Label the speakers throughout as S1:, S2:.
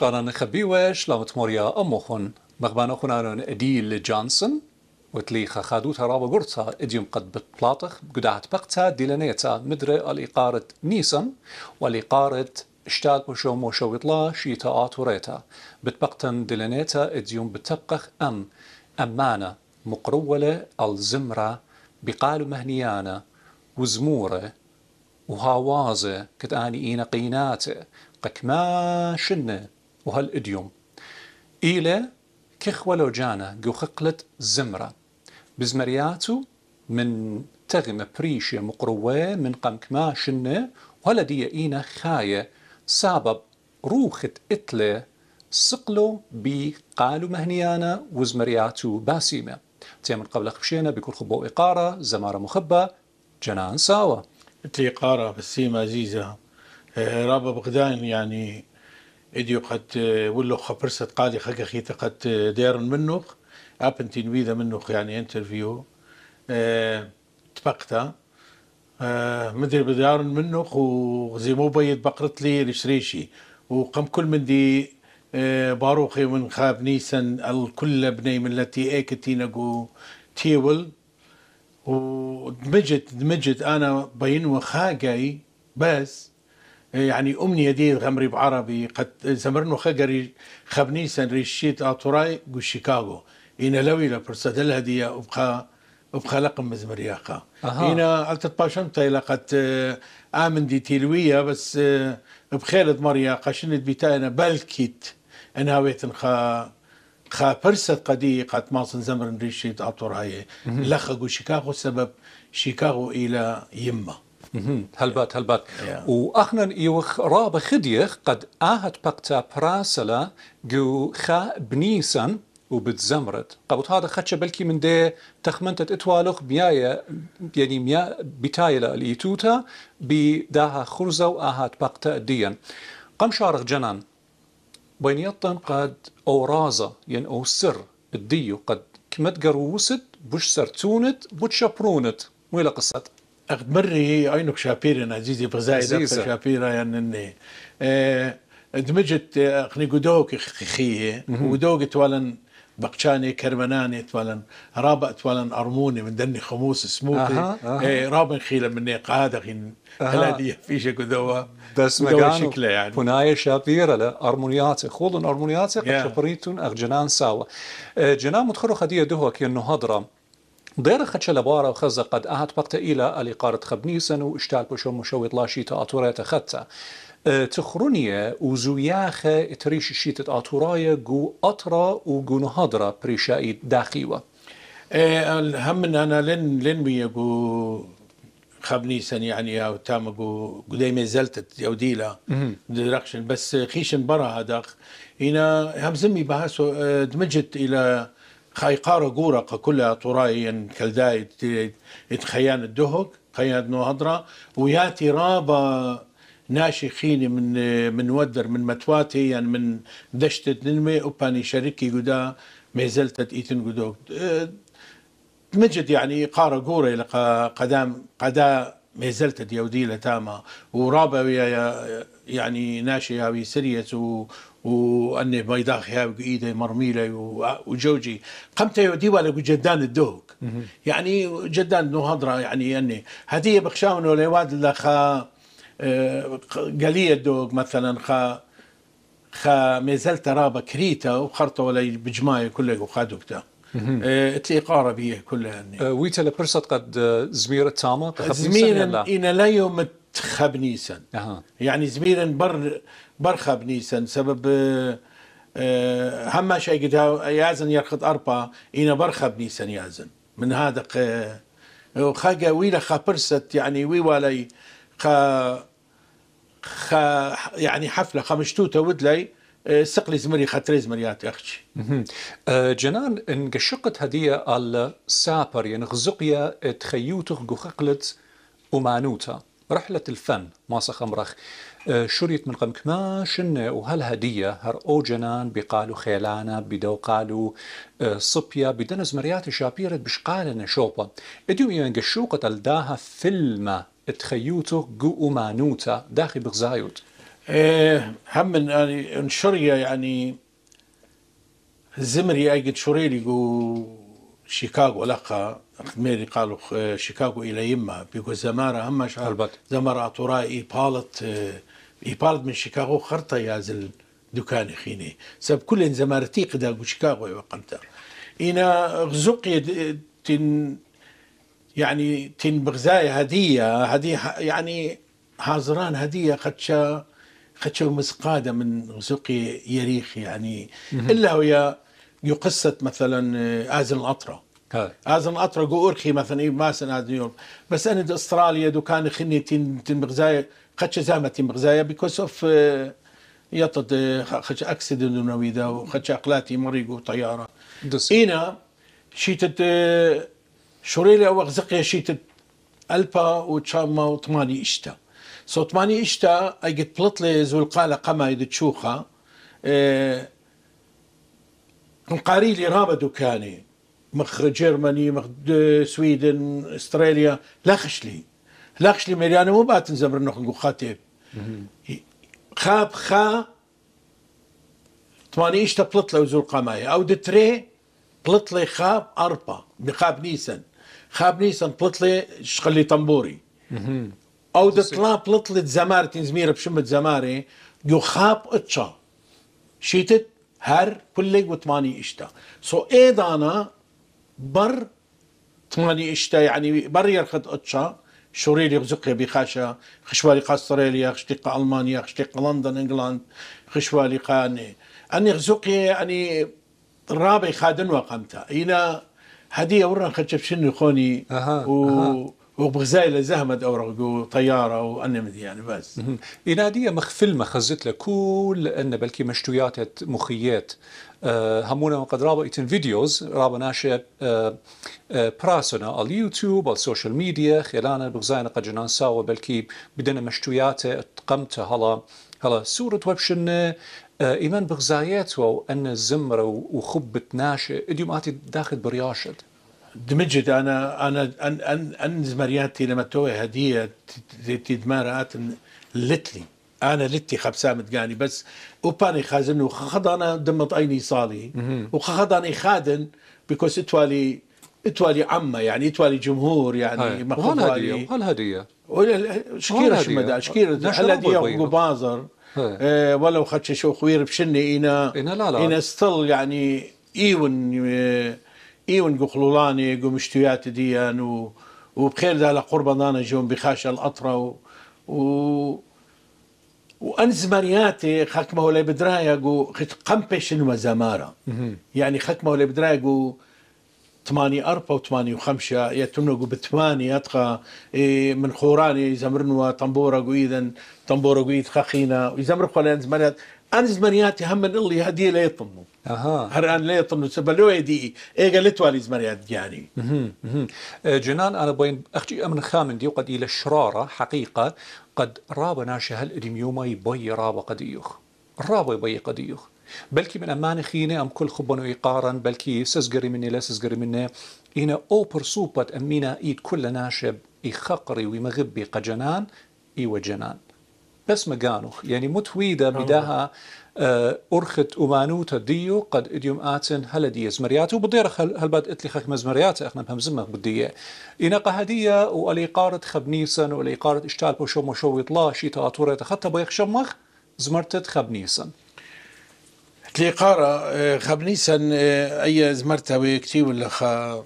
S1: قارن خبيوش لو تموريا أموخن مغبانا خنان أديل جانسون وتليخا خادوتا رابا قرطا اديوم قد بطلاطخ قدعت بقتا ديلانيتا مدري الإقارة نيسان والإقارة اشتاد وشو موشو يطلا شيتا آتوريتا بتبقتن ديلانيتا اديوم بتبقخ أم أمانة مقرولة الزمرة بقالو مهنيانة وزمورة وهاوازة كتاني إينا قيناتة قكما شنه إديوم إلى كخولو جانا جو خقلت زمرة بزمرياتو من تغم بريشة مقروة من قمكما شنة ولا دي إينا خاية سبب روخت إتلة سقلو بي قالو مهنيانا وزمرياتو باسيمة تيمن قبل خبشينا بكل خبو إقارة زمارة مخبة جنان ساوة اتلي إقارة بسيمة
S2: عزيزة آه، رابا بغدان يعني اديو قد ولو خبرسة قالي خك أخي قد دارن منوخ ابن تنويدا منوخ يعني انترفيو أه تبقتا أه مدري بدارن منوخ وزي مو بيد بقرت لي رشريشي وقم كل من دي أه باروخي من خاب نيسن الكل بني من التي ايكتينقو تيول ودمجت دمجت انا بين وخاقي بس إيه، يعني أمنية دي غمري بعربي قد زمرنو خجري خبنيسا ريشيت أطراي جو شيكاغو إن لوي لبرسد هدية أبقى أبقى لقم مزمرياقة هنا قلت باشمتا لقد آه، آمن دي تيلوية بس آه، بخير مرياقة شنت بيتاينا بلكيت أنا هويت نخا خا فرصة قدي قد ماصن زمرن ريشيت أطراي لخا جو شيكاغو سبب
S1: شيكاغو إلى يمه هلبات هلبات و يوخ راب خديخ قد اهت بقتا براسلا جو خا بنيسن وبتزمرت قبط هذا خدش بلكي من ده تخمنت اتوالوخ بيايا يعني ميا بتايلا اليتوتا بداها خرزة وآهات بقتا ديا قم شارخ جنان بين يطن قد أورازة يعني أو سر الديو قد كمت قروست بوش سرتونت بوش شبرونت ويلا قصت اخت مري عينك شابيرين عزيزي بغزاي شابيرا
S2: يعني آه، دمجت آه، اخني قدوك خيخيه ودوق توالن بقشاني كرمناني توالن رابع توالن ارموني
S1: من دني خموس سموكي أه. أه. إيه
S2: رابن خيله من قاعده هلاليه في فيش
S1: قدوة بس مقانو شكله يعني بناية شابيرة لا أرمونياتي أرمونياتي قد yeah. أخ جنان ساوا آه، جنان مدخلو خديه دهوك ينو هضرم دیر خدش دێرە خز قد آهت وقت ایلا الی قارت خب نیسن و شتال پشۆ مشەوێتڵاشی تا ئاتوڕێتە خەتە. أه، تخرونية وزوياخة اتریش شیت آتورايا جو أطرا وجو نهضرة بريشاي داخيوة أه، هم من
S2: أنا لن لن بيجو خبني سن يعني أو تام جو دايما زلت أو ديلا درخشن بس خيشن برا هذا هنا هم زمي بهاس أه، دمجت إلى خيقار جورق كل كلها طراي كلداي اتخيان الدهك خيان نهضرة وياتي رابا ناشي خيني من من ودر من متواتي يعني من دشتت ننمي وباني شركي قدا ما زلت ايتن قدوك مجد يعني قارة قورة لقى قدام قدا ما زلت يودي لتاما ورابا يعني ناشي هاوي سريت واني بيضاء خياب ايدي مرميله وجوجي قمت على جدان الدوك يعني جدان نو هضره يعني اني هديه بخشاون ولا واد لخا آه، قليه الدوك مثلا خا خا مازال ترابه كريتا وخرطه ولا بجماي كله وخا دوكتا آه، تلي قارة بيه كلها آه، ويتا لبرصت قد زميرة تامة زميرة إن لا يوم خب نيسان أه. يعني زميرن بر بر خب نيسان سبب هما آه، آه، شيء قد يازن يرخط أربا إنا بر خب نيسان يازن من هذا آه، خا ويلا خا برست يعني وي ولاي خا
S1: خا يعني حفله خمشتوته ودلي سقلي زمري خاطري زمريات اختي جنان ان قشقت هديه على سابر يعني غزقيا تخيوتو غوخقلت ومانوتا رحلة الفن ماسا خمرخ أه، شريت من قمك ما وهل وهالهدية هر أو جنان بقالو خيلانا بدو قالو أه، صبيا بدنز مريات شابيرة بشقالنا شوبا اديو يوين قشوقة الداها فيلمة تخيوتو قو أمانوتا داخل بغزايوت ايه هم من يعني انشريا يعني
S2: زمري اجد شوريلي قو شيكاغو لقا خميري قالوا آه، شيكاغو الى يما بيقول زماره هم شهر زماره اطوراء ايبالت ايبالت آه، من شيكاغو خرطه يا زل دكان خيني سب كل زمارتي قدا شيكاغو وقمتا انا غزقي تن يعني تن بغزاي هديه هديه يعني حاضران هديه خدشا خدشا مسقاده من غزقي يريخ يعني الا ويا يقصة مثلا آزن الأطرة لازم اطرق اورخي مثلا اي ماسن هذا بس انا استراليا دو كان خني تن مغزايا قد شزامه تين مغزايا بيكوز اوف آه، يطد خش اكسيدنت ونويدا وخش اقلاتي مريقو طياره اينا شيتت آه، شوريلي او غزقيا شيتت البا وتشاما وثماني اشتا سو ثماني اشتا اي جت بلطلي زول قاله قما يد تشوخا اه نقاري لي رابدو كاني مخ جيرماني مخ سويدن استراليا لاخش لي لاخش لي مليانه مو بات نزمر نخلقو خاتيب خاب خا ايش تبلط لو زور قماية او دتري بلط لي خاب اربا بخاب نيسن خاب نيسن بلط لي شقلي طنبوري او دتلا بلط لي زمارتي تنزميرة بشمت زماري يو خاب اتشا شيتت هر كلي وتماني اشتا سو دانا بر تماني اشتا يعني بر يرخد اتشا شوريلي غزقيا بخاشا خشوالي استراليا خشتي قا المانيا خشتي قا لندن انجلاند خشوالي قا اني اني غزقيا يعني رابي خادن وقمتا الى هديه ورا خشب شنو خوني
S1: أها. و أها. وبغزايلة زهمد أورغو طيارة وأنا يعني بس إنادية مخفلمة خزت لك كل أن بلكي مشتويات مخيات آه، همونا وقد رابا إتن فيديوز رابا ناشا آه، آه، براسنا على اليوتيوب على السوشيال ميديا خلانا بغزاينا قد جنان ساوا بلكي بدنا مشتويات قمت هلا هلا سورة وبشن إيمان بغزايات وأن الزمرة وخبت ناشئ إديوماتي داخل برياشد دمجت انا
S2: انا ان ان ان زمرياتي لما توي هديه تدمارات لتلي انا لتي خبسام تقاني بس وباني خازن وخخض انا دمت عيني صالي وخخض انا خادن بكوس اتوالي اتوالي عمه يعني اتوالي جمهور يعني هديه وهالهديه
S1: وهالهديه شكيرة شو مدى شكيرة هديه وقبازر
S2: اه ولو خدش شو خوير بشني انا انا لا لا انا ستل يعني ايون اه ايون جوخلولاني قمشتيات ديان و وبخير ده لقرب دانا جون بخاش الاطرا و... و... وأنز مرياتي خاكمة ولا بدرايا قو خت قمبش المزامارة يعني خاكمة ولا بدرايا قو تماني أربا وتماني وخمسة يتمنى قو بتماني أتقى من خوراني زمرنوا طنبورة قو إذا طنبورة قو إيد خخينا ويزمر قو أنز مريات أنز هم من اللي هدي لا يطمو
S1: اها لیت لێ تەنوچەبەلۆی دی ئێگە لێت توانی زمەریات گیانی جنان ئەە بۆین ئەختی امن خامن و قەدی لە شرارە حقیقە قد هل ناشە هەل ئریمیومایی قد ڕابە راب ڕابی قد قەدیوخ بلكي من أمان خينة أم كل خبن ويقارن بلكي سزقري مني لا سزقري مني إنا أوبر سوبت أمينا إيد كل ناشب إخقري ومغبي قجنان إيوة جنان بس مقانوخ يعني متويدة بداها أه، أرخت أمانوتا ديو قد إديوم آتن هل دي زمرياتو وبدير هل بعد إتلي خك مزمريات أخنا بهم زمك بدي إناقة هدية والإقارة خبنيسن قارت إشتال بوشو مشو يطلع شي تأطورة تخطى بيخ شمخ زمرتت خبنيسن تليقارة
S2: أه، خبنيسن أه، أي زمرتة ويكتيب ولا خا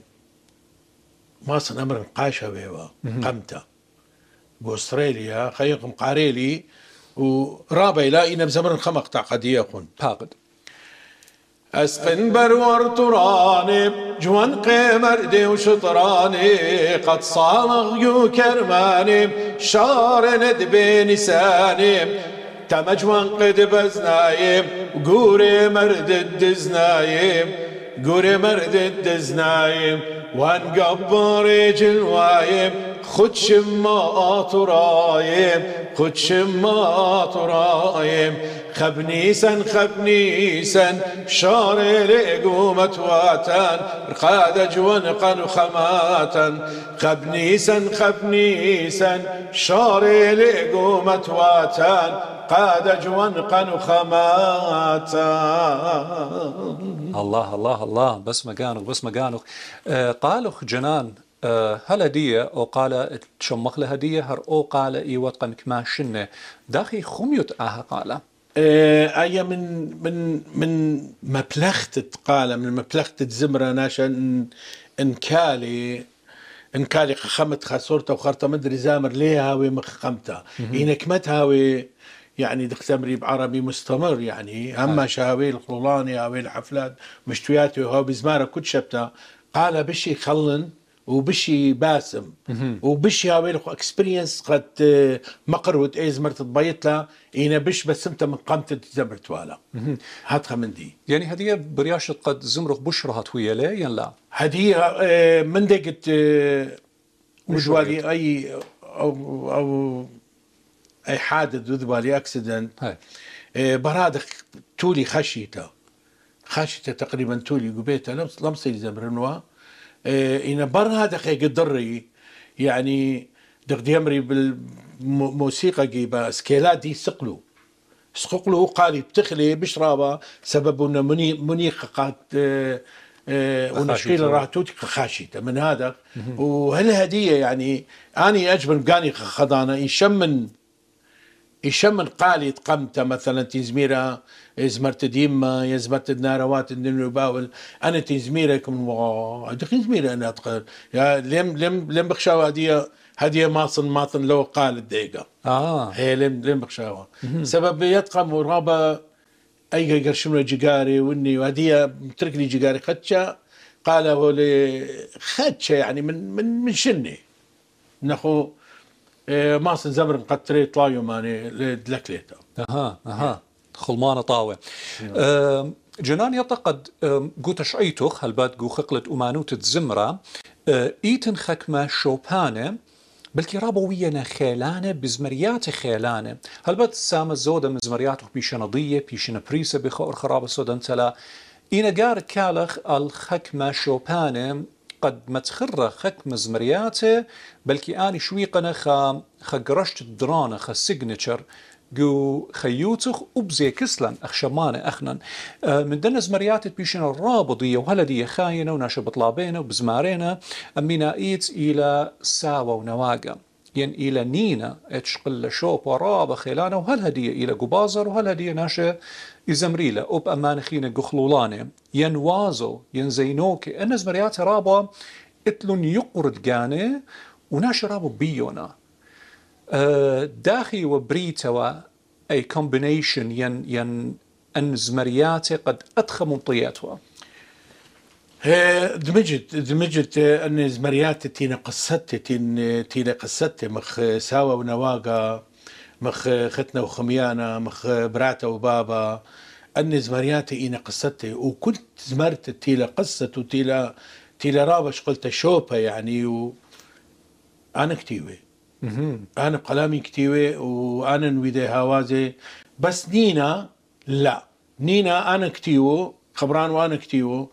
S2: ماصن أمر قاشة بيوا قمتا بأستراليا خيقم قاريلي ورابع لا إن بزمر خمق تعقد يكون تاقد أسقن برور تراني جوان دي وشطراني قد صامغ يو كرماني شار ند بنساني جوان قد بزنايم قوري مرد الدزنايم قوري مرد الدزنايم قبري جلوايم خود شماء رايم خود شماء رايم خبنيسا خبنيسا شاري لقومة واتن رقاد جوان قن خماتا خبنيسا خبنيسا شاري لقومة واتن قاد جوان قن
S1: خماتا الله الله الله بس مكانك بس مكانك آه، قالو جنان آه، هل هدية أو قال تشمخ له هدية هر أو قال إي قنك ما شنة داخي خميت آها قال
S2: آه، أي من من من مبلغت قال من مبلغت زمرة ناشن إن كالي إن كالي خمت خسرته وخرطة مدري زامر ليها هاوي مخخمتها إنك متهاوي يعني دكتمري بعربي مستمر يعني أما شهاوي الخلولاني او الحفلات مشتوياتي هو بزمارة كل شبتها قال بشي خلن وبشي باسم وبشي هاوي اكسبيرينس قد آه، مقرود ايز مرت
S1: تبيت لها اينا بش بس انت من قامت تزمر والا هات من دي يعني هدية برياشة قد زمرخ بش رهت ويا لا ين لا
S2: هدية آه، من قد وجوالي آه، اي او او اي حادث وذبالي اكسيدنت برادك تولي خشيته خشيته تقريبا تولي قبيته لمسي زمرنوا اینا إيه، هذا دقیقه الدري يعني دقدي يمري بالموسيقى جيبا سكيلا دي سقلو سقلو قالي بتخلي بشرابة سبب إنه مني مني قد إيه، إيه، ونشكيل راح توتي خاشي من هذا وهالهدية يعني أني أجبن قاني خضانة يشمن يشم قال تقمت مثلا تزميرة زمرت ديما يا زمرت دناروات الدنيا باول انا تزميرة كم دقيق زميرة انا أتقل يا لم لم لم بخشاوة هدية هدية ماصن ماصن لو قال الدقيقة اه هي إيه، لم لم بخشاوة سبب يتقم ورابا اي قرشمنا جيجاري واني وهدية ترك لي جقاري خدشة قال هو خدشة يعني من من من شني نخو إيه، ماسن زمر مقطري طلايو ماني
S1: دلكليتا اها اها خلمانه طاوه إيه، جنان يعتقد إيه، قوت هل هالبات قو خقلت امانوت الزمرة ايتن خكمه شوبانه بلكي رابوينا خيلانه بزمريات خيلانه هالبات سام زوده بيشن ضيه بيشن بريسه بخور خراب سودان تلا إن قار كالخ الخكمة شوبانة قد تخرى خك مزمرياته بلكي آني شويقنا خا خقرشت درانا خا سيجنتشر جو خيوتخ وبزي كسلن اخشمانه اخنا اه، من دنا زمريات بيشن الرابضية وهلا خاينة وناشا بطلابينة وبزمارينا امينا ايت الى ساوة ونواقة ين إلى نينا اتشقل شوب ورابة خيلانا وهل هدية إلى قبازر وهل هدية ناشا يزمريلا أب أمان خينا قخلولانة ينوازو وازو أن زمريات رابا اتلون يقرد جانة وناش رابو بيونا أه، داخي وبريتوا أي كومبينيشن ين ين أن زمريات قد أدخل منطياتها دمجت دمجت ان زمريات تينا
S2: قصتي تين تينا قصتي مخ ساوا ونواقا مخ ختنا وخميانا مخ براتا وبابا أن زمرياتي إينا قصتي وكنت زمرت تيلا قصة تيلا تيلا رابش قلت شوبة يعني و أنا كتيوي أنا بقلامي كتيوي وأنا نويدي هوازي بس نينا لا نينا أنا كتيو خبران وأنا كتيو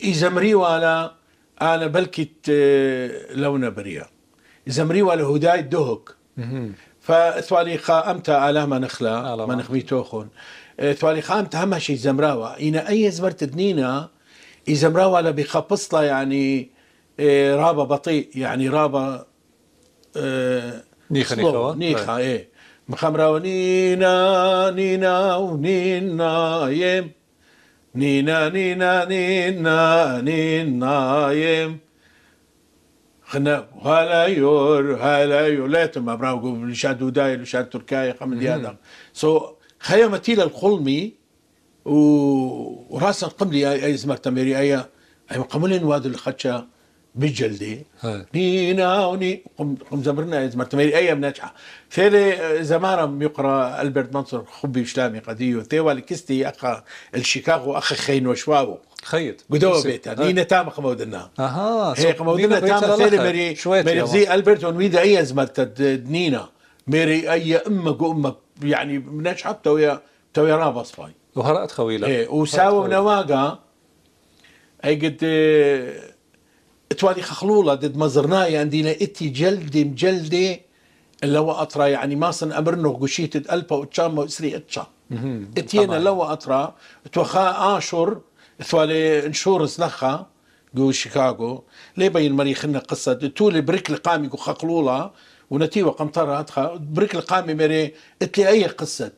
S2: إذا مري ولا أنا بلكت آه، لونا بريا إذا مري ولا هداي دهك فسوالی خا ئەم على ما نەخلا ما نخبي توخون خۆن اه، سوالی خام تا هەماشی زەمراوە ئینە ئەی زبەرتت زمراوة ئی زەمراوە يعني بخەپستڵە اه، بطيء يعني بەتی اه، نيخا نيخا نيخا إيه ئێ ونينا نينا ونينا يم نينا نينا نينا نينا يم خنا هلا يور هلا يور لا يتم أبراو لشاد وداي لشاد تركاي قمن ديادا سو خيا متيل للقلمي وراسا قملي أي زمر تميري أي أي مقاملين وادو الخدشة بالجلدة نينا وني قم زمرنا زمرت ميري اي ناجحة ثالي آه، زمارة يقرأ ألبرت منصور خبي شلامي قديو ثيوالي كستي أخا الشيكاغو أخا خين وشوابو
S1: خيط قدوة بيتا نينا
S2: تام قمودنا
S1: أها هي قمودنا تام ثالي مري مري زي
S2: ألبرت ونويدا إيه أي زمرت نينا مري أي أمك وأمك يعني بناجحه تويا تويا رابص فاي
S1: وهرأت خويلة ايه
S2: وساوى نواقا أي قد آه، تواني خخلوله ضد مزرناي يعني عندنا اتي جلدي مجلدي لو اطرا يعني ما صن امرنو قشيت البا وتشام وسري اتشا اتينا لو اطرا توخا اشر ثوالي انشور سنخا جو شيكاغو لي بين مريخنا قصه تولي بريك القامي خقلولا ونتيوه قمطره اتخا بريك القامي مري اتلي اي قصه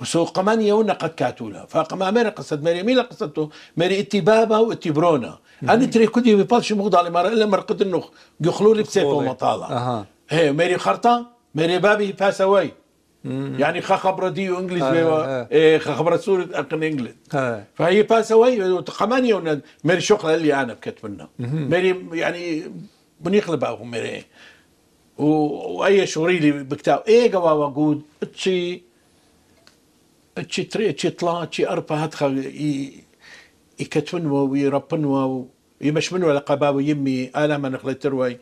S2: وسو قمان يونا قد كاتولا فقما مين قصد ميري مين قصدته ميري اتبابا واتبرونا انا تري كودي ببالش مغضى مرة الا مرقد النخ يخلو لي بسيف مطاله اها هي ميري خرطه ميري بابي فاسوي يعني خا خبره دي انجليز آه آه. إيه خا خبره سوري اقن انجليز آه. فهي باسوي قمان يونا ميري شغله اللي انا بكتبنا ميري يعني بنيخلبهم ميري واي شوري لي بكتاب ايه جوا وجود تشي تشي تري تشي طلا تشي أربا هاتخا يكتون ويربن يمش منو لقباو يمي انا ما نخلت تروي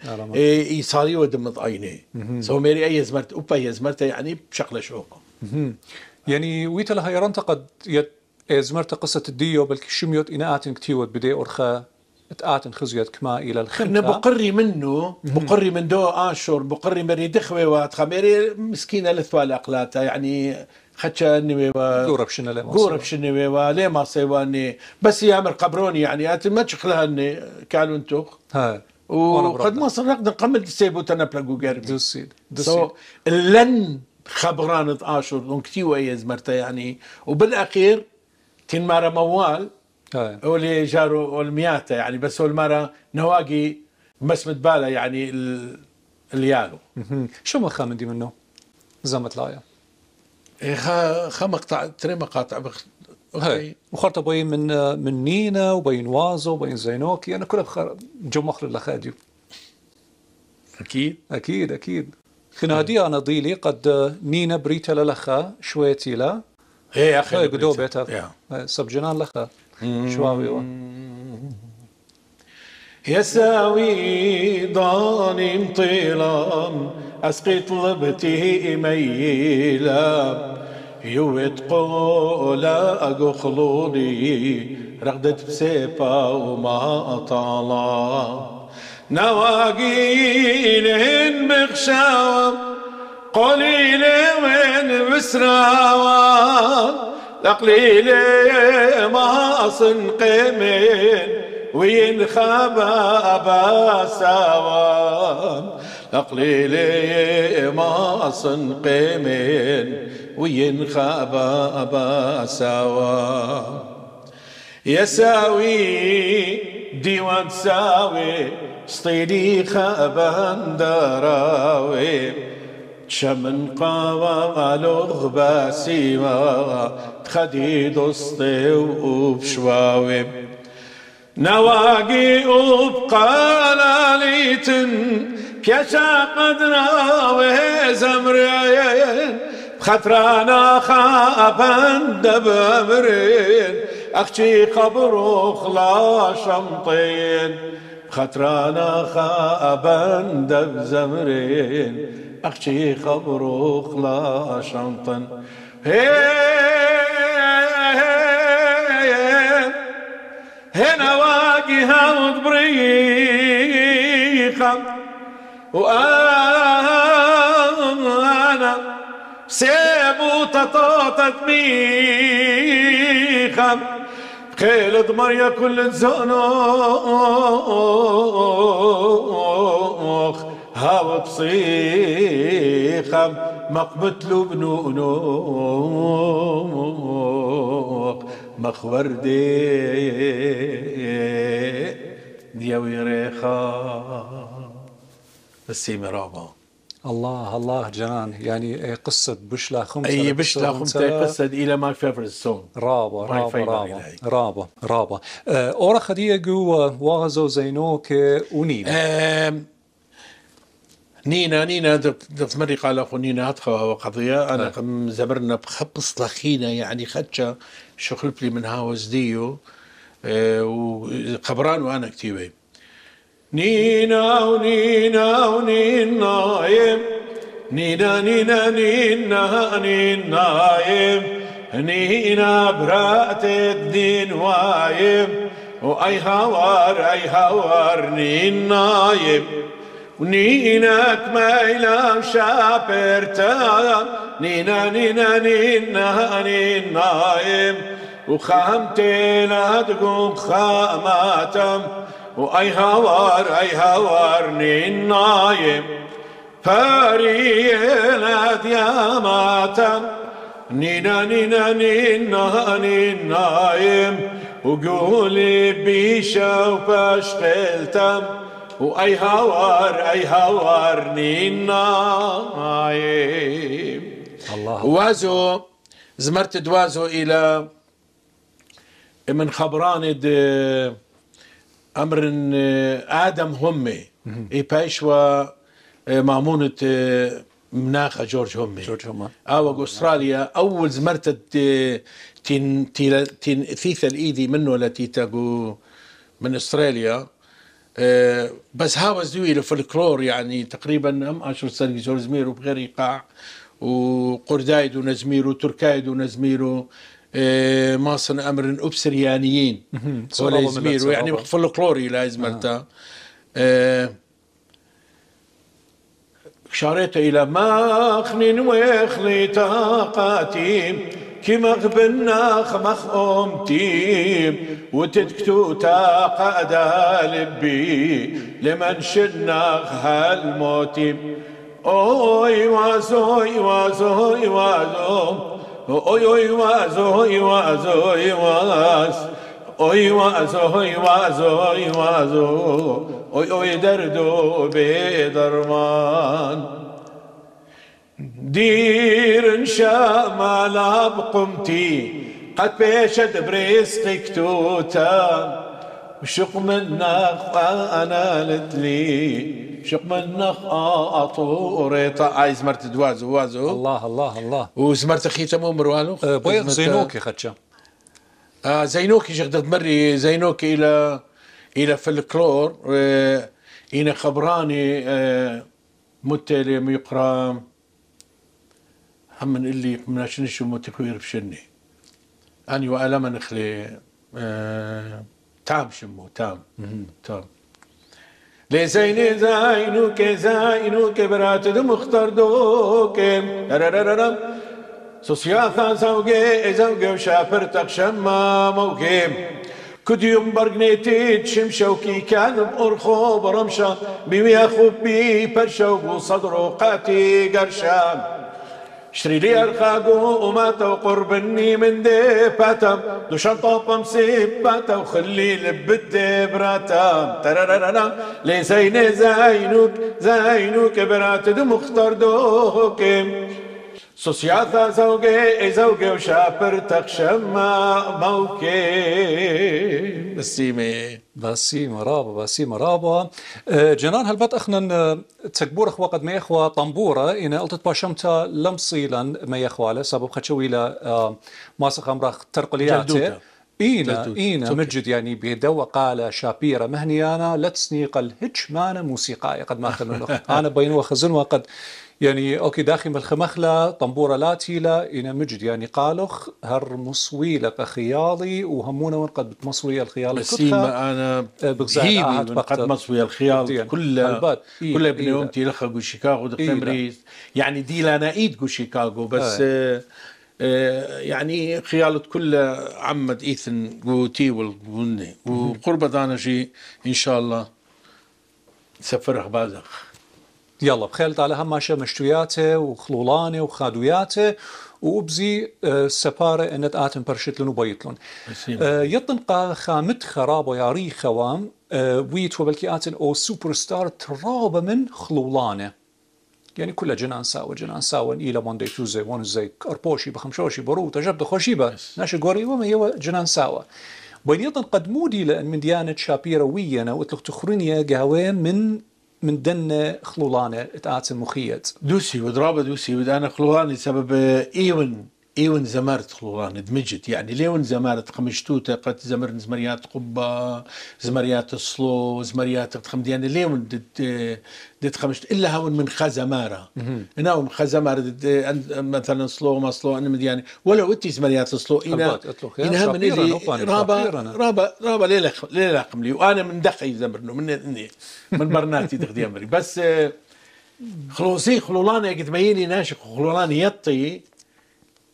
S2: يصاري ودمض عيني سو ميري اي زمرت اوبا هي
S1: زمرت يعني بشغله شوق يعني ويتا هاي رنتقد يت زمرت قصة الديو بلكي شميوت إناءات كتيوت بدي اورخا اتاتن خزيت كما إلى الخنقة أنا بقري
S2: منه بقري من دو آشور بقري مري دخوي واتخا ميري مسكينة لثوال أقلاتها يعني لي لي ما گۆرە بس يا ماسەیوانێ قبروني يعني انت ما تشخلها اني كانوا کالون ها وقد ما صرنا نقد قمت سيبوت تنا بلاقو قرب دوسيد دوسيد لن خبرانة دون نكتي ويز مرتا يعني وبالأخير تين مارا موال اللي جارو المياتا يعني بس هو المارا نواقي مسمد بالا يعني اليالو
S1: شو ما دي منه زمت لايا إيه، خا مقطع تري مقاطع وخرطة بين من من نينا وبين وازو وبين زينوكي انا كلها بخار جو مخر لخاديو اكيد اكيد اكيد خنادي انا ضيلي قد نينا بريتا لخا شويتي لا إيه، يا اخي قدو بيتا سب جنان لخا شواوي
S2: يساوي ضاني مطيلان أسقط لبته إميلا يويت قولا خلولي رغدت بسيبا وما أطالا نواقيلهن بخشاوة قليل من بسراوة لقليل ما أصن قيمين أبا بساوة أقليلي ما قيمين وينخاب أبا سوا يساوي ديوان ساوي سطيدي خابا دراوي شمن قاوى لغبا سيما تخدي دستي وبشواوي نواقي وبقالاليتن كشا قدنا وزمرين خطرانا خابن دبمرين أختي قبر خلا شمطين خطرانا خابن دب زمرين أختي قبر خلا شمطن هنا واجه وضبريقم وانا سيبو تطاطا تميخا بخيل ضمريا كل زنوخ هاو بصيخم مقبتلو بنونوخ مخوردي يا ويريخا
S1: السيمة رابعة الله الله جنان يعني إيه، قصة بشلا خمسة أي بشلا خمسة قصة إلى ماي فيفرت سون رابا رابا رابا رابا رابا أورا خديه جو واغزو زينوك ونينا نينا نينا دفت مري قال أخو نينا
S2: هتخوا وقضية أنا نعم. زبرنا بخبص لخينا يعني خدشة شخلبلي من هاوز ديو آه، وقبران وأنا كتيبين نينا ونينا ونينا نايم نينا نينا نينا نينا نايم نينا برات الدين وايم وأي هوار أي هوار نين نايم ونينك ما إلى شابرتا نينا نينا نينا نين نايم وخامتي لا تقوم خاماتم وأي هوار أي هوار نايم فاري لاد يا ماتم نينا نينا نينا نينا نايم وقولي بيشا وفشقلتم وأي هوار أي هوار نينا نايم الله وازو زمرت دوازو إلى من خبران دي امر آه، ادم همي اي و آه، مامونة آه، مناخة جورج همي جورج همي او استراليا اول زمرت تين تين ثيث الايدي منه التي تقو من استراليا بس هاو زوي الفلكلور يعني تقريبا ام اشر سنه جورج زمير وبغير ايقاع وقردايد ونزميرو وتركايد ونزميرو إيه، ما صنع امر ابسريانيين ولا يزمير يعني فلكلوري لا ازمرتا آه. إيه، شاريت الى ماخن ويخلي تاقاتيم كي مغبنا خمخ امتي وتتكتو تاقا لبي لمن شناخ هالموتيم اوي وازوي وازوي وازوي Oy oy was, oy was, oy was. Oy was, oy was, oy was. Oy oy derdo be darman دير ان شاء ما لا بقمتي قد بيشد برزقك توتا وشق من انا لتلي شق من نخ اطور اي دوازو وازو الله الله الله وزمرت خيت مو مروانو بويا زينوكي خدشا آه زينوكي جغد مري زينوكي الى الى فلكلور اين آه، خبراني آه، متلي ميقرا هم من اللي من شنشو متكوير بشني أني وألم نخلي آه تام شمو تام تام لزين زينك زينك براتد مختار دوك ررررم سوسياتا زوجي زوجي وشافر تقشما موكيم كد يوم برقنيتي شمشة وكي كان بأرخو برمشة بيويا خوبي برشا وصدرو قاتي قرشا شري لي الخاقو ومات وقربني من ديفاتم دو شنطة مسيباتة وخلي لب براتم تررررم لي زين زينوك زينوك برات دو مختار دوكي
S1: سوسياتا زوجي زوجي وشابر تخشم موكي بسيمة بسيمة رابا بسيمة اه، رابا جنان هالبت أخنا تكبور أخوة قد ما يخوى طنبورة إن قلت باشمتا لمصيلا ما يخوى على سبب خشوي الى ماسخ أمرخ ترقلياته إينا إينا مجد يعني بيدو قال شابيرا مهنيانا لا تسنيق الهج مانا موسيقى قد ما أخذ أنا بين وخزن وقد يعني اوكي داخل الخمخلة طنبورة لا تيلا إنا مجد يعني قالخ هر مصويلة خيالي وهمونا وين قد بتمصوي الخيال السيمة
S2: انا آه، هي من قد مصوي الخيال كل كل ابن يومتي لخا جو شيكاغو إيه، يعني دي لانا ايد جو شيكاغو بس آه. آه، يعني خيالة كل عمد إيثن قوتي والبني وقربة شي إن شاء الله
S1: سفرها بازخ يلا بخيلت على ماشي مشتوياته وخلولانه وخادوياته وابزي سبارة انت آتم برشتلن وبيتلن يطنقا خامت خراب ويا ريخا خوام ويت وبلكي آتن او سوبر ستار تراب من خلولانه يعني كل جنان ساوى جنان ساوى إلى موندي توزي ونزي كربوشي بخمشوشي برو تجبد خوشي بس ناشي غوري وما هي جنان ساوى بين يطن قد مودي لأن من ديانة شابيرا ويانا وتلق تخرينيا قهوين من من دنة خلولانه تقاتل مخيط دوسي ودرابة دوسي ودانا
S2: خلولاني سبب آه، ايون ايون زمرت خلوران دمجت يعني ليون زمرت قمشتوتة قد زمرن زمريات قبة زمريات الصلو زمريات خمد يعني ليون دت دت خمشت الا هون من خزمارة هنا هون خزمارة مثلا صلو ما صلو انا يعني ولو اتي زمريات الصلو انا انا من اللي رابا رابا رابا ليلة ليلة قملي وانا من دخي زمرنو من من برناتي تخدي امري بس خلوصي خلولان قد ميني ناشق خلولان يطي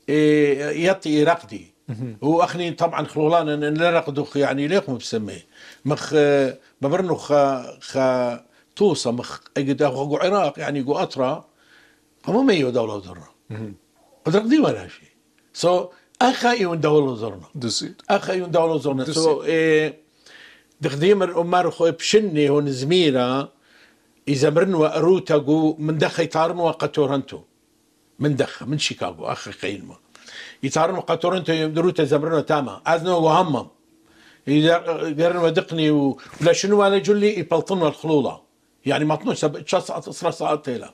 S2: إيه، يطي رقدي واخني طبعا خلولان ان لا رقدوخ يعني ليخ بسميه مخ آه، ببرنو خا خا توصى مخ اجد عراق يعني جو اطرا هم ميو دولة ضرنا قدرق دي ولا شيء سو so, اخا يون دولة ضرنا اخا يون دولة ضرنا سو so, إيه دخديمر خو بشني هون زميره اذا مرن واروتا جو من دخي تارن وقتورنتو من دخ من شيكاغو اخر قيلما قا قطرون يدرو تزمرنا تاما ازنو وهم يقرن ودقني ولا شنو انا جولي يبلطن الخلوله يعني مطنوش تشاس اصرا ساعات تيلا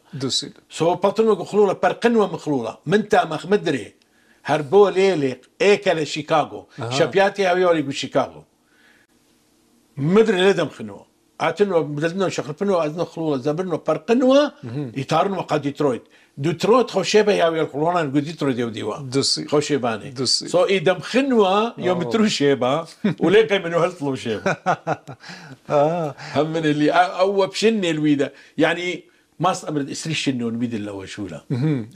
S2: سو بلطن الخلوله برقنوه ومخلوله من تاما مدري هربو ليلي ايكل شيكاغو آه. شبياتي هاويولي بشيكاغو مدري لدم خنوه اتنو بدلنا شخلفنو ازنو خلوله زبرنو برقنوه يتارنو قد ديترويت دوتروت خوشبه یا ویل کلونا گودی ترو دیو دیوا دسی خوشبانی دسی سو ایدم خنوا يوم ترو شيبا ولقي من هلطلو شيبا هم من اللي او بشني الويدا يعني ما استمرت اسريش شنو نبيد الا وشولا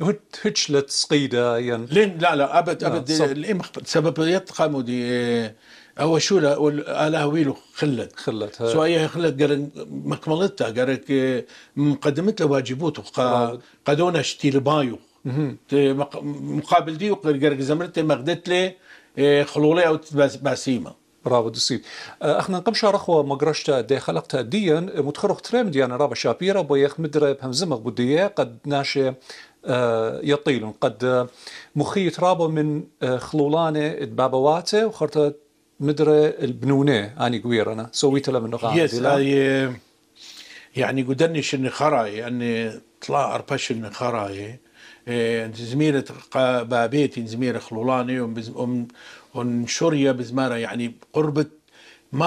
S2: هت
S1: هتشلت سقيده
S2: ين لين لا لا ابد ابد الام سبب يتقمو دي هو شو لا ويلو خلت خلت سو هي خلت قرن مكملتها قرن مقدمتها له قا قادونا شتي البايو
S1: مقابل دي قرن زمرتي مغدت لي إيه، خلولي او باسيمه برافو دسيب أه، اخنا قبل شهر اخوه مقرشتا دي خلقتها ديا متخرج تريم ديانا رابا شابيرا بيخ مدرة بهمزمغ بودية قد ناشي أه، يطيلون قد مخية رابو من أه، خلولانة بابواته وخرطة مدري البنونة اني قوير أنا سويت له من نقاط يس
S2: يعني قدني شن خراي أني يعني طلع أربش من خراي إيه، زميلة بابيتي زميلة خلولاني ونشوريا ون شوريا بزمارة يعني قربة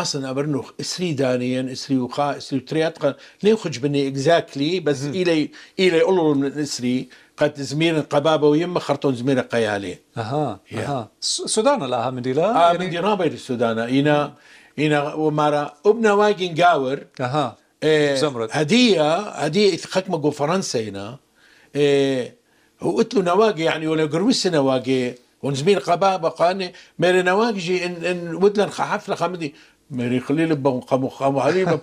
S2: صنع برنوخ اسري دانيا اسري وخا اسري وتريات ليه خج بني اكزاكتلي بس الي الي قولوا من اسري قد زمير قبابة ويما خرطون زمير قيالي اها اها السودان لا من لا اه من يعني دي بير السودان اينا اينا ومارا ابنا واجن جاور اها إيه زمرد هدية هدية خكمة جو فرنسا هنا إيه وقلت له نواقي يعني ولا قروس نواقي ونزمير قبابة قاني ميري نواقي ان ان ودلن حفلة خمدي ماري خليل بقمو خامو حليمة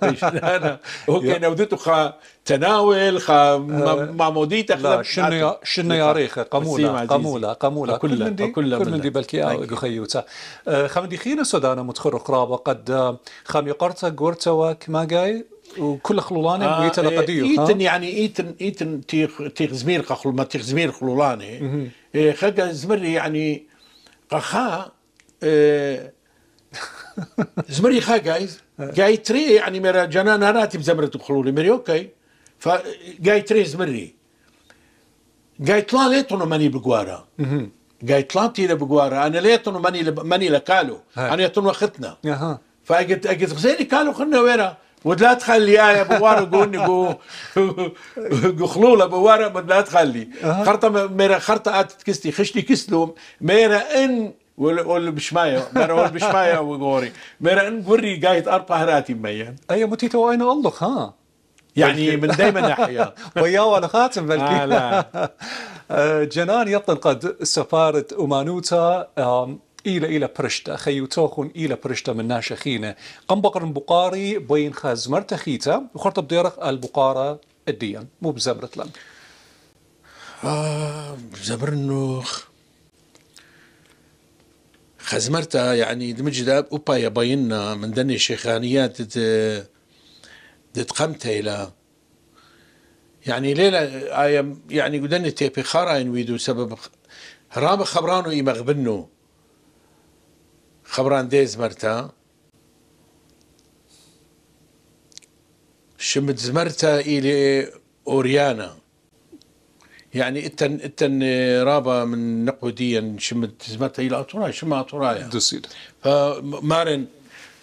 S2: هو كان
S1: وديتو خا تناول خا آه، مودي لا شنو شنو ريخ قمولا قمولا قمولا كل من دي كل من دي بلكي او خيوتا خام خينا سودانا متخر قرابة قد آه، خامي يقرتا قرتا وكما جاي وكل خلولاني آه ويتا لقديو ايتن
S2: يعني ايتن ايتن تيخ تيخ زمير قخل ما تيخ زمير خلولاني آه، خا زمر يعني قخا اه زمري خا جايز جاي تري يعني مرا جانا راتب زمرت بخلولي مري اوكي جاي تري زمري جاي طلع ليتونو ماني بجوارا جاي طلع تيلا بجوارا انا ليتونو ماني ماني لكالو انا يتونو اختنا اها فاجت اجت غزيني كالو خلنا ويرا ولا تخلي يا بوارا قولني قو قو خلولة بوارا لا تخلي خرطة ميرا خرطة اتت كستي خشتي كسلو ميرا ان ولا بشمايا بشماية بشمايا وغوري إن نقري قايت أربع هراتي ميا أي متي وأين الله ها يعني من دائما ناحية
S1: ويا ولا خاتم بلكي آه لا. آه، جنان يطل قد سفارة أمانوتا إلى إلى برشتا خيو توخون إلى برشتا من ناشخينة قم بقرن بقاري بين خاز مرتخيتا وخرط بديرخ البقارة الديان مو بزبرت لن آه بزبر خزمرتا يعني دمج
S2: داب أوبا يا باينا من دني شيخانيات قمت إلى يعني ليلة آية يعني قدني تيبي خارا ينويدو سبب رام خبرانو يمغبنو خبران ديز مرتا شمت زمرتا إلي أوريانا يعني اتن اتن رابا من نقوديا شمت زمت الى اطرايا شمع اطرايا دوسيد فمارن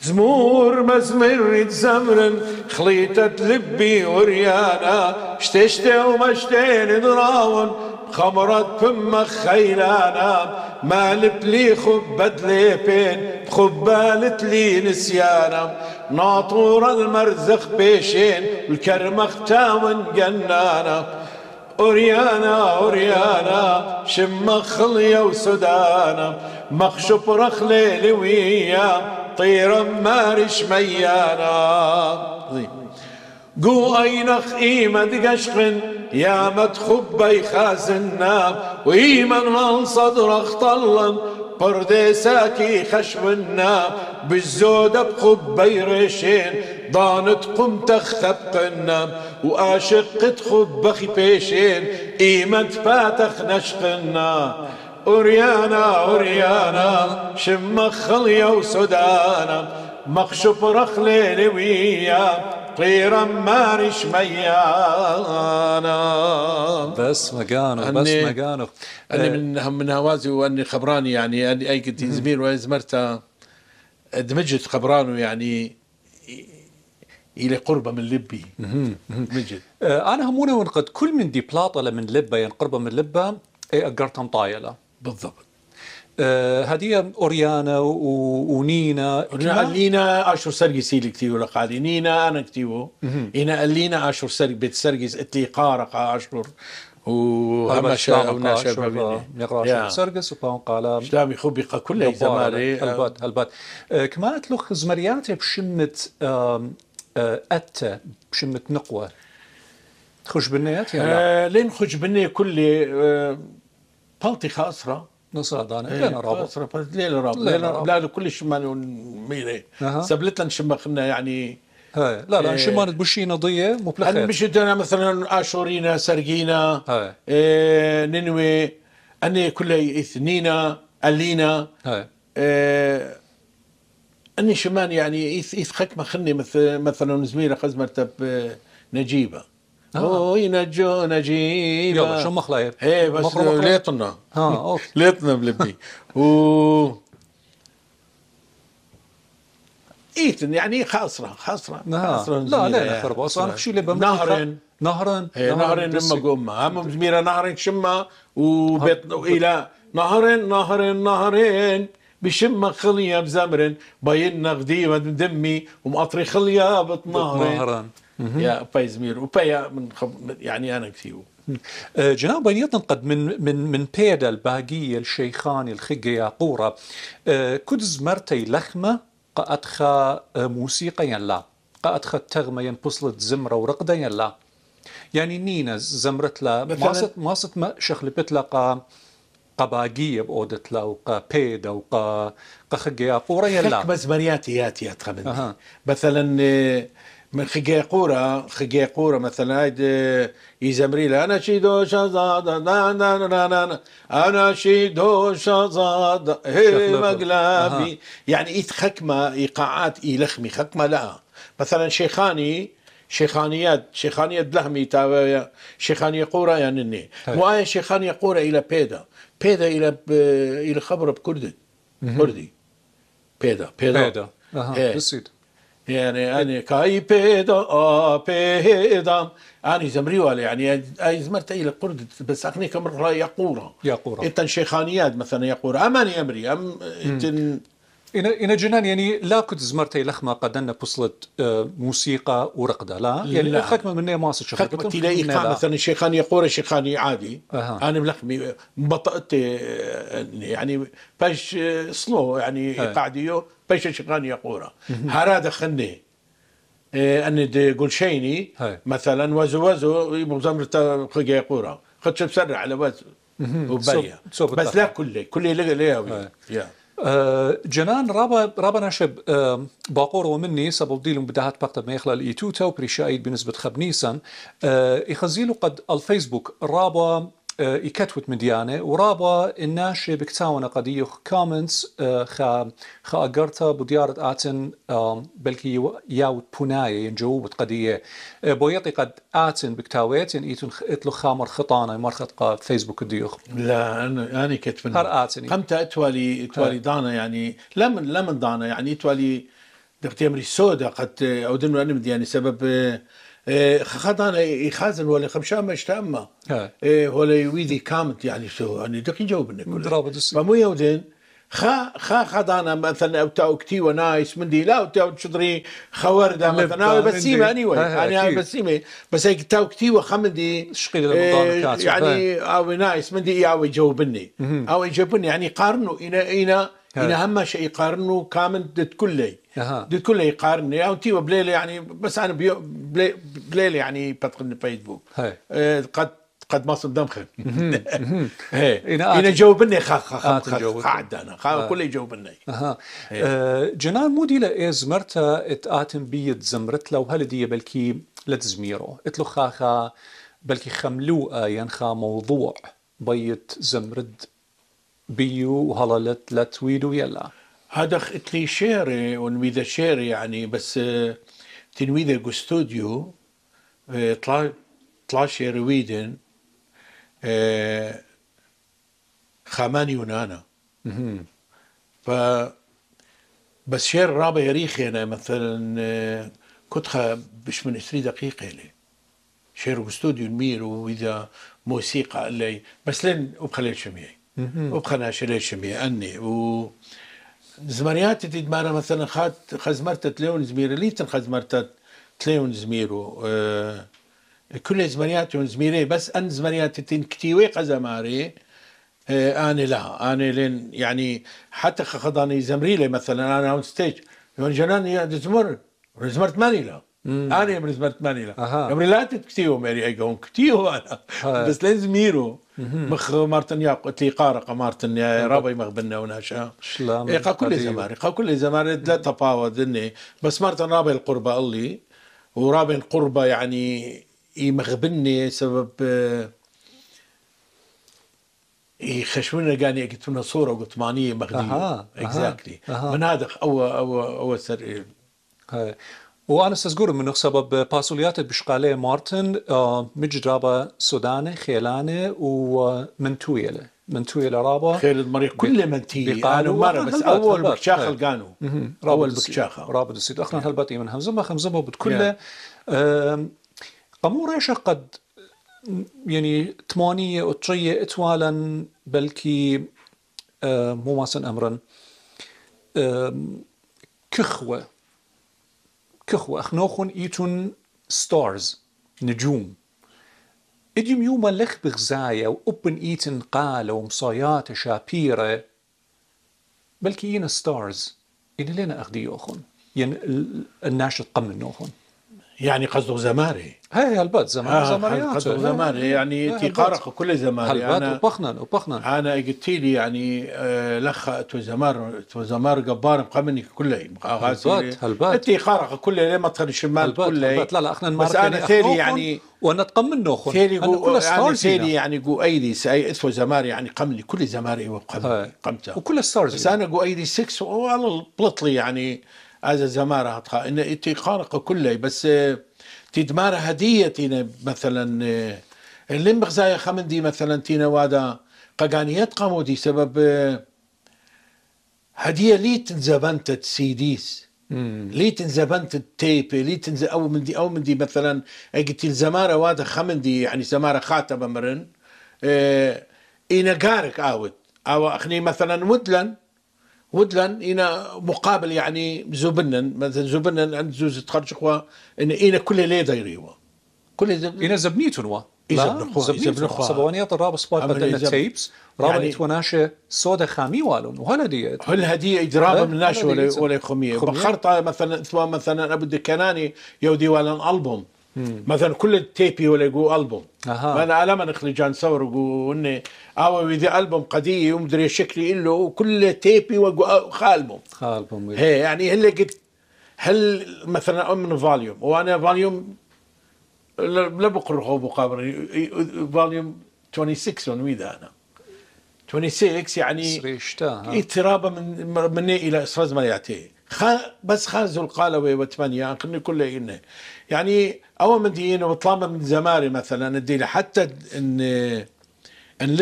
S2: زمور مزمر زمرن خليت لبي وريانا شتشتي ومشتين دراون خمرت فم خيلانا ما لبلي خبت لي بين خبالت لي نسيانا ناطور المرزخ بيشين والكرمخ تاون جنانا أوريانا أوريانا شم خلية وسدانا مخشوب رخلي لويا طير مارش ميانا طيب. قو أينخ إيمد دقشقن يا متخبي خازنا وإيمان من صدر بردي برديساكي خشمنا بالزود بخبي ريشين ضانت قمت قنام وآشق تخب بخي بيشين إيمت فاتخ نشقنا أريانا أريانا شمخل يا وسدانا مخشب رخلي لويا قيرا مارش ميانا
S1: بس مقانق بس مقانق
S2: أنا آه. من من هوازي وأني خبراني يعني أني أي قد وأي زمرتا
S1: دمجت خبرانه يعني الى قربه من لبه من جد آه، انا هموني ونقد كل من دي بلاطا من لبه يعني قربه من لبه اي اقرتم طايله بالضبط هدية آه، اوريانا ونينا ونينا لينا اشهر سرقس هي اللي كثير قاعدة نينا انا كثير هنا
S2: لينا اشهر سرق بيت سرقس اتلي قارق اشهر وهمشة أو ناشا يقرأ
S1: سرقس وباون قال شلام يخبق كل زمان هالبات إيه. هالبات آه، كمان تلوخ زمرياتي بشمت آه، أتى بشمة نقوى تخش بالنيات يا لا؟
S2: آه، لين نخش بالنية كل بلطي آه،
S1: خاسرة نص دانا إيه ليلة لين خاسرة لين رابط لا كل شمال
S2: وميلة أه. سبلتنا خلنا
S1: يعني لا لا شمانة إيه. بشي نضية مو بلخير مش
S2: دانا مثلا اشورينا سرقينا إيه ننوي اني كل اثنينا الينا إيه اني شمان يعني خك مخني مثل مثلا زميله مرتب آه، نجيبه آه. وي نجو نجيبه يلا شو مخلاير ايه بس مخلو ليطنا اه اوكي ليطنا بلبي و ايتن يعني خاسره خاسره آه. خاسره لا لا خربوا اصلا شو اللي نهرن نهرين نهرن إيه، لما قوم هم زميله نهرن شمه وبيت آه. الى نهرين نهرين نهرين بشم خليا بزمرن باين نغدي دمي ومقطري خليا بطنهرن
S1: يا باي زمير وباي من خب يعني انا كثير أه، جناب بين قد من من من بيدا الباقية الشيخان يا قورة أه، كدز مرتي لخمة قأتخا أه، موسيقى يلا قأتخا تغمة ينبصلت زمرة ورقدة يلا يعني نينا زمرت لا ماست ماست ما شخلبت لقا قباقية بأودة وقا بيد قا قخقيا قورة يلا
S2: بس برياتي ياتي أتخمن أه. مثلا من خجيقورة خجيقورة مثلا هيد يزمري لها أنا شي دو زادة نا نا نا نا نا أنا شي دو زادة هي مقلابي يعني إيت خكمة إيقاعات إي لخمي خكمة لها مثلا شيخاني شيخانيات لهمي دلهمي شيخانية قورة يعني مو طيب. أي شيخانية قورة إلى بيدا بيدا الى ب... الى خبر بكردي كردي بيدا بيدا بيدا اها إيه. بسيط يعني أنا كاي بيدا آه بيدا أنا زمريوال يعني أي زمرت إلى قرد بس أقني راي يقورا يقورا انت شيخانيات مثلا يقورا أماني أمري أم
S1: إن جنان يعني لا كنت زمرتي لخمة قدنا بوصلت آه، موسيقى ورقدة لا يعني لا.
S2: خكمة من مواصل شخص خكمة تلاقي مثلا شيخاني يقول شيخاني عادي
S1: أه. أنا ملخمي
S2: بطأت يعني باش صلو آه، يعني قاعديو باش شيخاني يقول هراد خني آه، أن قول شيني مثلا وزو وزو يبقى زمرتا يقول خدش بسرع على وزو
S1: وبيا بس لا كله كله لقى ليها آه، جنان رابا رابا ناشب آه، باقور ومني سبب ديلم بدهات بقت ما يخلى الإيتوتا وبريشايد بنسبة خبنيسا آه، يخزيلو قد الفيسبوك رابا يكتوت آه، مديانة ورابا الناس بكتاونا قديو كومنتس آه، خا خا أقرتا بديارة آتن آه، بلكي ياوت بناية ينجو بتقدية بويطي قد آتن بكتاويت ين إيتن إتلو خامر خطانة مرخط قا فيسبوك ديوخ لا أنا أنا كتفن هر آتن قمت أتوالي أتوالي دانا يعني لم لم دانا
S2: يعني أتوالي دقتي أمري سودا قد أودن أنا مدياني سبب خطأ آه، يخازن ولا خمشة ما اشتاما آه، ولا ويدي كامت يعني سو أنا دق يجاوبنا كله فمو يودين خا خا خدانا مثلا او تاو كتي ونايس من دي لا تاو تشدري خورده مثلا او بسيمه اني واي يعني بسيمه بس هيك تاو كتي وخمن دي إيه يعني او نايس من دي او يجاوبني او يجاوبني يعني قارنوا إنا إنا إنا هم شيء قارنوا كامل كلي أه. دير كله يقارن او تي بليلة يعني بس انا بيو بليلة يعني باتقن فيسبوك آه، قد قد ما صدام خير
S1: انا جاوبني قاعد انا آه. كله يجاوبني اها آه، جنان مودي از مرتا اتاتم بيت زمرت لو هل دي بلكي لا تزميرو اتلو خا بلكي خملو ينخا موضوع بيت زمرد بيو وهلا لا تويدو يلا هذا
S2: شيري ونويذا شيري يعني بس آه، تنويذا جوستوديو طلع آه، طلع شيري ويدن آه، خامان يونانا ف بس شير رابع انا يعني، مثلا كتخة بش من 20 دقيقة لي يعني. شير استوديو المير وإذا موسيقى لي بس لين أبخليل شميعي أبخنا شميعي أني و زمانيات مارا مثلا خات خزمرت تليون زمير ليتن خزمرت تليون زميرو آه، كل زمانيات زميري بس ان زمانيات تين كتيوي قزماري أه انا لا انا لين يعني حتى خضاني زمريلي مثلا انا اون ستيج يون جنان زمر زمرت ماني لا انا يمرز مرتماني لا يمرز لا تكتيو ماري ايغون كتيو انا بس لازم يرو مخ مارتن ياق قلت لي قارق مارتن يا ربي مغبنا وناشا يقا كل زمان يقا كل زمان لا تفاوض ذني بس مارتن رابي القربة اللي ورابي القربة يعني يمغبني سبب يخشونا قاني قلت لنا صوره قطمانيه مغنيه اكزاكتلي من هذا اول
S1: اول اول سر وانا سزگورم من سبب پاسولیات بشقاله مارتن آه، مجرابة سودانه خيلانه ومنتويله منتويله رابا خیل المريق كل منتية قالوا مرا بس اول بكشاخه لقانو طيب. اول بكشاخه رابد السيد اخنا يعني. هلبتي من همزمه همزمه بتكله يعني. قمور ايش قد يعني ثمانية وتشية اتوالا بلكي مو ماسن امرا كخوه كخو اخنوخن ايتون ستارز نجوم اديم يوما لخ بغزايا وابن ايتن قالة ومصايات شابيرة بل كيين ستارز إلي لنا اخدي يوخن ين الناشط قمن نوخن
S2: يعني قصده زماري
S1: ايه البات زماري آه زماري يعني قصده زماري يعني تيقارق كل زماري انا
S2: وبخنن وبخنن انا قلت لي يعني آه، لخ تو زمار تو زمار جبار مقامني كله هلبات هلبات قارق كله لما تخرج الشمال كله لا لا احنا بس انا ثاني يعني
S1: وانا تقمن نوخن يعني ثاني يعني ثاني
S2: يعني قو ايدي ساي اسوى زماري يعني قمني كل زماري وقمني وكل ستارز بس يعني. انا قو ايدي 6 والله بلطلي يعني هذا زمارة هتخا إن إتي خارقة كلها بس آه، تدمار هدية تينا مثلا اللي آه، مغزايا دي مثلا تينا وادا قاقانيات قامودي سبب آه، هدية لي تنزبنت سيديس لي تنزبنت التيبي لي تنز او من دي او من دي مثلا قلت الزماره وادا دي يعني زماره خاتبه مرن إيه إينا قارك آود أو أخني مثلا مدلن ودلن إنا مقابل يعني زبنن مثلا زبنن عند زوز تخرجوا إن إنا كل لي دايريوا
S1: كل إنا زبنيتون وا زبنيتون هو الرابس بار بدلنا تيبس يعني وناشة صودا خامي والون وهلا دي هل هدية إجرابة من ناش ولا خمية بخرطة
S2: مثلا مثلا أبو الدكناني يودي والون ألبوم مثلا كل تيبي ولا يقول البوم أها. انا لما جان صور يقول اني او اذا البوم قديم ومدري شكلي له كل تيبي وقول خالبوم
S1: خالبوم إيه. هي
S2: يعني هل قد هل مثلا من فاليوم وانا فاليوم لا بقر هو بقابر فاليوم 26 ونويدا انا 26 يعني اضطراب إيه، من مني الى اسرز ما بس خازو القالوي وثمانية يعني كل إنه يعني أول من دينا وطلامة من زماري مثلا الديلة حتى إن إن إن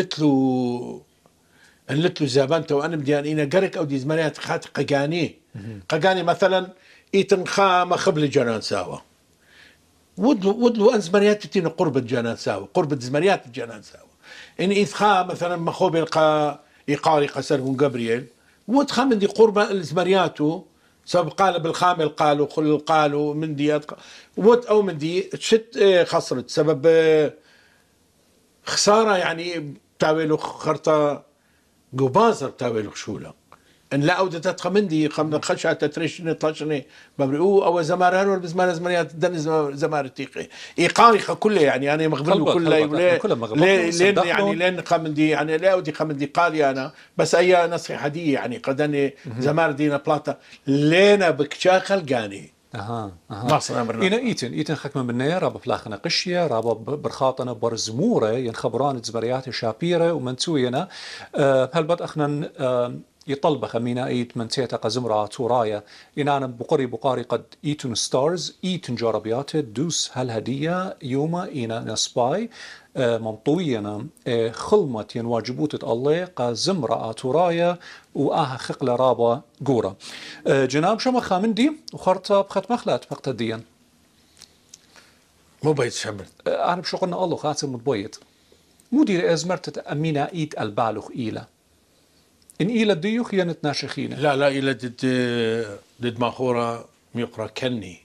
S2: لتلو زابانتا وأنا مديان إنا قرك أو دي زماريات خات ققاني ققاني مثلا إيتن خامة خبل جنان ساوا ود ود أن زماريات تتين قرب جنان ساوا قرب زماريات جنان ساوا إن إيت خا مثلا مخوب القا إيقاري قسر قبريل ودخا من دي قرب الزمرياتو سب قال بالخامل قالوا خل قالوا دي وات او من دي تشت آه، خسرت سبب آه، خساره يعني تاويلو خرطه قبازر تاويلو شوله ان لا او تتخمندی خشا تترشني تشنه مبرئو او زمار هر بزمان زمانيات دن زمار تيقي ايقارخه كله يعني انا مغبل كله لين لين يعني لين خمندي يعني لا ودي خمندي قالي انا بس اي نصيحه دي يعني قدني زمار دينا بلاطا لينا بكشا خلقاني
S1: اها اها مصر امرنا ايتن ايتن خكم من رابا فلاخنا قشيه رابا برخاطنا برزموره ين خبران زمريات شابيره ومنتوينا أه بد اخنا أه i talba għamina i t-mantieta għazimra turaja inana buqari buqari qad eaten stars eaten ġarabjate dus هالهدية يوما إنا نسباي آه، ممطوينا آه، خلمة ينواجبوت الله قزمرا تورايا وآها خقل رابا قورا آه، جناب شما خامن دي وخرطة بخط مخلات مقتديا مو بيت شمل أنا بشو قلنا الله خاتم متبيت مدير أزمرت امينا ايت البالغ إيلا إن إلى الديوخ يا نتناشخين لا لا إلى دد
S2: دد ماخورا ميقرا كني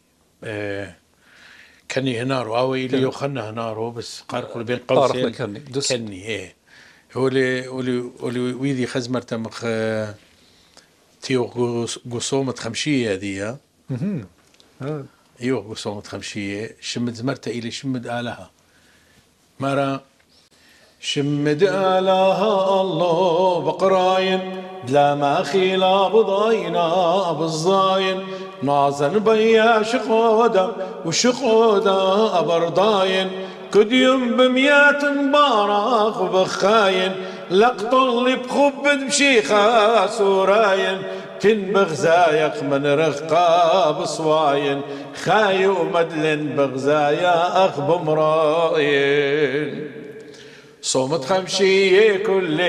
S2: كني هنارو أو إلى يوخنا هنارو بس قارق بين قوسين كني دس كني إيه هو اللي ولي ولي ويدي خزمر تمخ تيو قصومة خمشية هذه
S1: آه. آه.
S2: ايوه قصومة خمشية شمد زمرتا إلي شمد آلها مرة شمد آلاها الله بقراين بلا ما خيلا بضاينا بالزاين نازن بيا شقودا وشقودا برضاين كد يوم بميات مبارك بخاين لقطل بخب بشيخة سوراين كن بغزايق من رقا بصواين خايو ومدلن بغزايا أخ بمراين صومت خمشية كل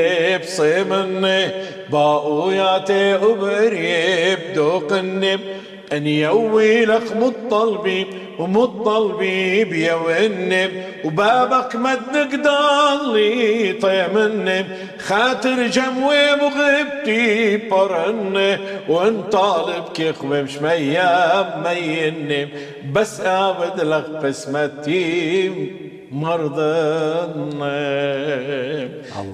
S2: بصيمني باقوياتي وبري بدوقني أن يوي لك مطلبي ومطلبي بيا بيوني وبابك ما تنقدر لي طيمني خاطر جموي بغبتي برني وان طالب طالبك مش ميام ميني بس أعبد لك قسمتي مرضنا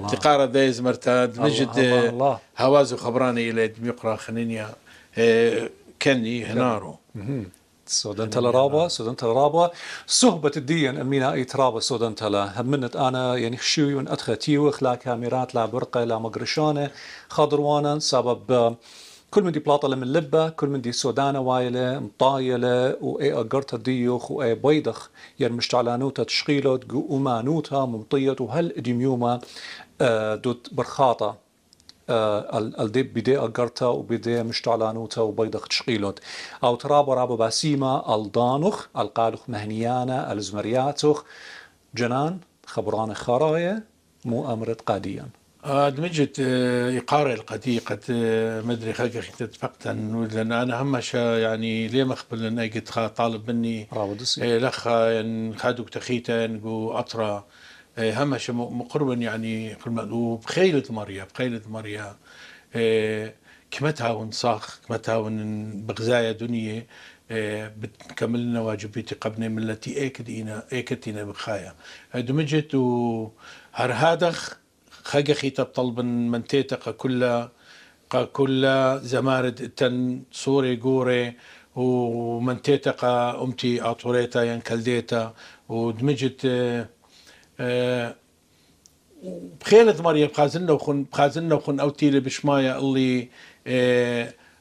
S2: تقارة دايز مرتاد نجد هواز خبراني إلى يقرا خنينيا آه،
S1: كني هنارو سودان تلا رابا سودان تلا رابا صحبة الدين أمينا أي ترابا سودان تلا همنت أنا يعني من أدخل تيوخ لا كاميرات لا برقة لا مقرشانة خضروانا سبب كل من دي بلاطه لما اللبة كل من دي سودانة وايلة مطايلة وإي أقرتها ديوخ وإي بيضخ يرمشت يعني على نوتا تشغيلت ومانوتا ممطيت وهل ديميوما آه، دوت برخاطة آه، الدب بدي أقرتها وبدي مشتعلانوتا وبيضخ تشقيلوت أو ترابو رابو باسيما الدانوخ القالوخ مهنيانا الزمرياتوخ جنان خبران خرايا مؤامرة قاديا
S2: ادمجت آه، آه، إقارة القدي قد آه، مدري خلق خيت فقتا لأن أنا همش يعني ليه مخبل أن قد طالب مني إيه، لخا إن خادوك تخيتا نقو أطرى إيه، همش مقربا يعني وبخيلة مريا بخيلة مريا إيه، كمتها ونصاخ كمتها ون بغزايا دنيا بتكملنا التي قبنا ملتي اكدينا اكتنا بخايا دمجت وهرهادخ خجخي تطلب من تيتق كل كل زمارد تن صوري قوري ومن تيتق أمتي أطوريتا ينكلديتا ودمجت آه، آه، بخير ثمار يبقازلنا وخن بقازلنا وخن أو تيلي بشماية اللي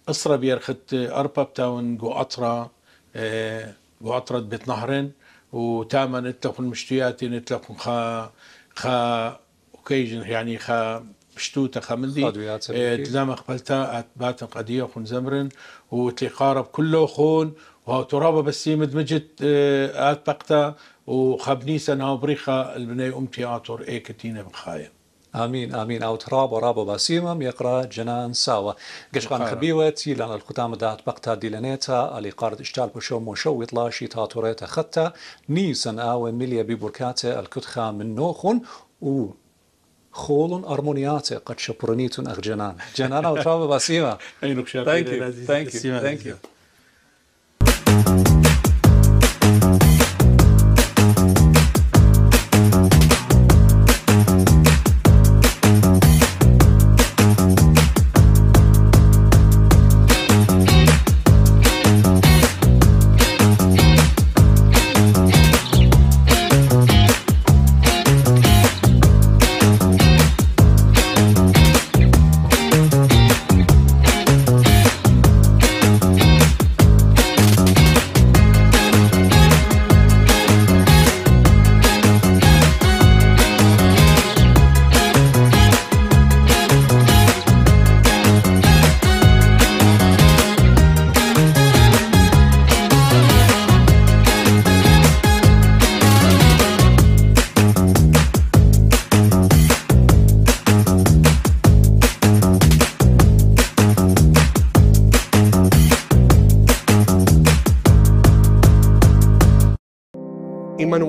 S2: أسرة بيرخت أربا بتاون جو أطرة آه، جو أطرة بيت نهرين وتامن اتلقون مشتياتي اتلقون خا خا اوكيجن يعني خا بشتوتا خمندي تلام خبلتا اتبات قديه خون زمرن وتلقارب كله خون وهو ترابه بس يمدمجت ات بقتا
S1: وخبنيسا ناو بريخا البني ام تياتر ايكتينا بخايم امين امين او تراب وراب باسيمم يقرا جنان ساوا قشقان خبيوتي لان الختام دات بقتا ديلانيتا اللي قارد اشتال بشو موشو يطلع شي تاتوريتا خطا نيسن او ميليا ببركاته الكتخا من نوخون و خول أرمونيات قد شبرنيت أخ جنان جنان وتراب بسيمة Thank you. Thank you. Thank you.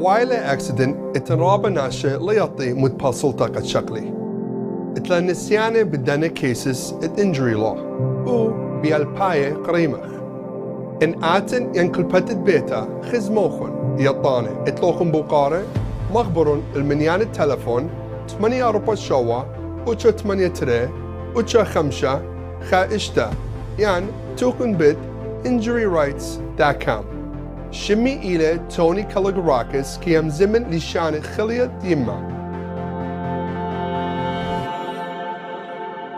S2: وايلة أكسيدنت اترابة ناشئ ليطي متبصل طاقة شقلي اتلا نسياني بدنا كيسس ات انجري لو و بيالباية قريمخ ان آتن ينكلبتت بيتا خزموخن يطاني اتلوخن بوقاري مخبرون المنيان التلفون 8 أربع شوا وشو 8 تري وشو خمسة خائشتا يعني توكن بيت injuryrights.com Shimi ile Tony Kalagarakis, ki amzimin lishan chilia dima.